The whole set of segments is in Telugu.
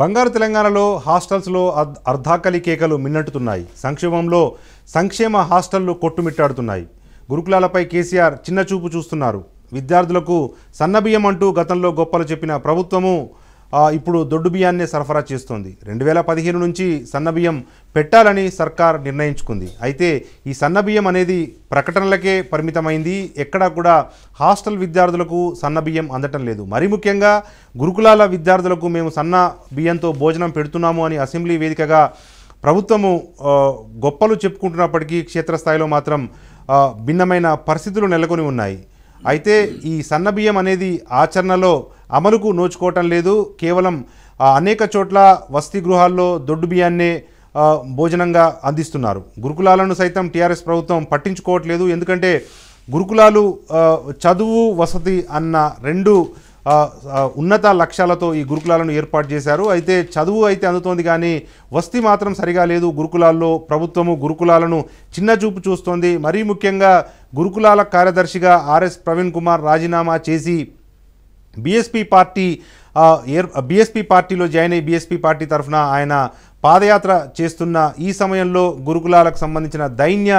బంగారు తెలంగాణలో హాస్టల్స్లో అర్ధాకలి కేకలు మిన్నట్టుతున్నాయి సంక్షేమంలో సంక్షేమ హాస్టళ్లు కొట్టుమిట్టాడుతున్నాయి గురుకులాలపై కేసీఆర్ చిన్నచూపు చూస్తున్నారు విద్యార్థులకు సన్నబియ్యం అంటూ గతంలో గొప్పలు చెప్పిన ప్రభుత్వము ఇప్పుడు దొడ్డు బియ్యాన్నే సరఫరా చేస్తోంది రెండు వేల పదిహేను నుంచి సన్నబియ్యం పెట్టాలని సర్కార్ నిర్ణయించుకుంది అయితే ఈ సన్నబియ్యం అనేది ప్రకటనలకే పరిమితమైంది ఎక్కడా కూడా హాస్టల్ విద్యార్థులకు సన్నబియ్యం అందటం లేదు మరి ముఖ్యంగా గురుకులాల విద్యార్థులకు మేము సన్న బియ్యంతో భోజనం పెడుతున్నాము అని అసెంబ్లీ వేదికగా ప్రభుత్వము గొప్పలు చెప్పుకుంటున్నప్పటికీ క్షేత్రస్థాయిలో మాత్రం భిన్నమైన పరిస్థితులు నెలకొని ఉన్నాయి అయితే ఈ సన్నబియ్యం అనేది ఆచరణలో అమలుకు నోచుకోవటం లేదు కేవలం అనేక చోట్ల వసతి గృహాల్లో దొడ్డు బియ్యాన్నే భోజనంగా అందిస్తున్నారు గురుకులాలను సైతం టీఆర్ఎస్ ప్రభుత్వం పట్టించుకోవట్లేదు ఎందుకంటే గురుకులాలు చదువు వసతి అన్న రెండు ఉన్నత లక్ష్యాలతో ఈ గురుకులాలను ఏర్పాటు చేశారు అయితే చదువు అయితే అందుతోంది కానీ వస్తి మాత్రం సరిగా లేదు గురుకులాల్లో ప్రభుత్వము గురుకులాలను చిన్న చూపు చూస్తోంది మరీ ముఖ్యంగా గురుకులాల కార్యదర్శిగా ఆర్ఎస్ ప్రవీణ్ కుమార్ రాజీనామా చేసి బీఎస్పీ పార్టీ బీఎస్పీ పార్టీలో జాయిన్ అయ్యి బీఎస్పీ పార్టీ తరఫున ఆయన పాదయాత్ర చేస్తున్న ఈ సమయంలో గురుకులాలకు సంబంధించిన దైన్య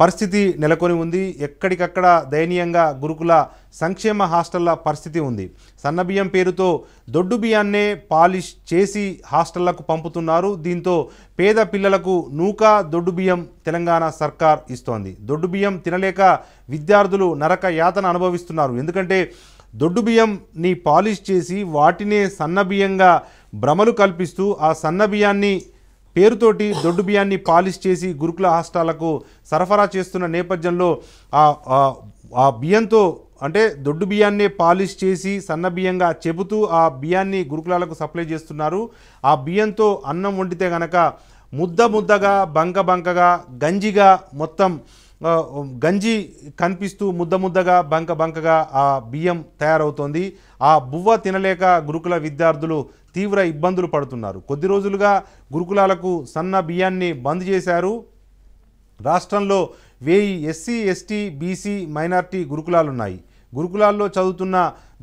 పరిస్థితి నెలకొని ఉంది ఎక్కడికక్కడ దయనీయంగా గురుకుల సంక్షేమ హాస్టళ్ల పరిస్థితి ఉంది సన్నబియ్యం పేరుతో దొడ్డు బియ్యాన్నే పాలిష్ చేసి హాస్టళ్లకు పంపుతున్నారు దీంతో పేద పిల్లలకు నూక దొడ్డు బియ్యం తెలంగాణ సర్కార్ ఇస్తోంది దొడ్డు బియ్యం తినలేక విద్యార్థులు నరక యాతన అనుభవిస్తున్నారు ఎందుకంటే దొడ్డు బియ్యంని పాలిష్ చేసి వాటినే సన్న బియ్యంగా భ్రమలు కల్పిస్తూ ఆ సన్న బియ్యాన్ని పేరుతోటి దొడ్డు బియ్యాన్ని పాలిష్ చేసి గురుకుల హాస్టాలకు సరఫరా చేస్తున్న నేపథ్యంలో ఆ బియ్యంతో అంటే దొడ్డు బియ్యాన్నే పాలిష్ చేసి సన్న బియ్యంగా చెబుతూ ఆ బియ్యాన్ని గురుకులాలకు సప్లై చేస్తున్నారు ఆ బియ్యంతో అన్నం వండితే గనక ముద్ద ముద్దగా బంక బంకగా గంజిగా మొత్తం గంజి కనిపిస్తూ ముద్ద ముద్దగా బంక బంకగా ఆ బియ్యం తయారవుతోంది ఆ బువ్వ తినలేక గురుకుల విద్యార్థులు తీవ్ర ఇబ్బందులు పడుతున్నారు కొద్ది రోజులుగా గురుకులాలకు సన్న బియ్యాన్ని బంద్ చేశారు రాష్ట్రంలో వెయ్యి ఎస్సీ ఎస్టీ బీసీ మైనార్టీ గురుకులాలున్నాయి గురుకులాల్లో చదువుతున్న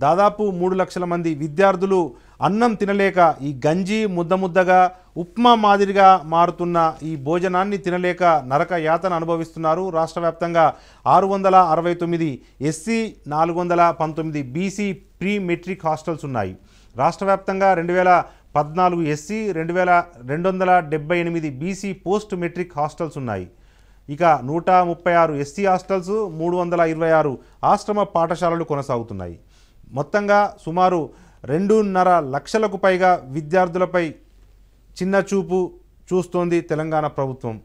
దాదాపు మూడు లక్షల మంది విద్యార్థులు అన్నం తినలేక ఈ గంజి ముద్ద ముద్దగా ఉప్మా మాదిరిగా మారుతున్న ఈ భోజనాన్ని తినలేక నరక యాతను అనుభవిస్తున్నారు రాష్ట్ర వ్యాప్తంగా ఆరు వందల అరవై తొమ్మిది ఎస్సీ నాలుగు వందల పంతొమ్మిది బీసీ ప్రీ మెట్రిక్ హాస్టల్స్ ఉన్నాయి రాష్ట్ర వ్యాప్తంగా రెండు వేల పద్నాలుగు ఎస్సీ రెండు వేల రెండు వందల డెబ్బై ఎనిమిది బీసీ పోస్ట్ మెట్రిక్ హాస్టల్స్ ఉన్నాయి ఇక నూట ముప్పై ఆరు ఎస్సీ హాస్టల్స్ మూడు వందల ఇరవై ఆరు ఆశ్రమ పాఠశాలలు కొనసాగుతున్నాయి మొత్తంగా సుమారు రెండున్నర లక్షలకు పైగా విద్యార్థులపై చిన్న చూపు చూస్తోంది తెలంగాణ ప్రభుత్వం